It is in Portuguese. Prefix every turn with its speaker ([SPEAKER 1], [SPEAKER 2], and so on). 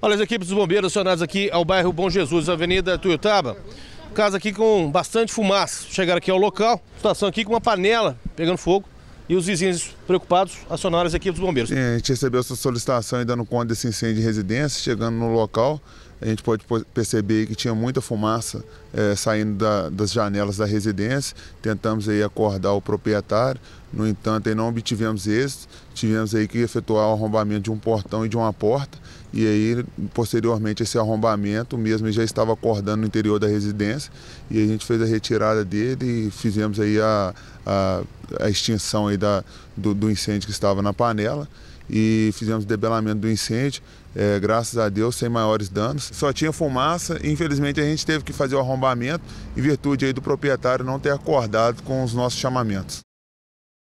[SPEAKER 1] Olha, as equipes dos bombeiros acionadas aqui ao bairro Bom Jesus, Avenida Tuiutaba. Casa aqui com bastante fumaça. Chegaram aqui ao local, situação aqui com uma panela pegando fogo. E os vizinhos
[SPEAKER 2] preocupados acionaram as equipes dos bombeiros. Sim, é, a gente recebeu essa solicitação e dando conta desse incêndio de residência. Chegando no local, a gente pode perceber que tinha muita fumaça é, saindo da, das janelas da residência. Tentamos aí acordar o proprietário, no entanto, aí não obtivemos êxito. Tivemos aí que efetuar o arrombamento de um portão e de uma porta. E aí, posteriormente, esse arrombamento, mesmo já estava acordando no interior da residência, e a gente fez a retirada dele e fizemos aí a, a, a extinção aí da, do, do incêndio que estava na panela e fizemos o debelamento do incêndio, é, graças a Deus, sem maiores danos. Só tinha fumaça, e infelizmente a gente teve que fazer o arrombamento em virtude aí do proprietário não ter acordado com os nossos chamamentos.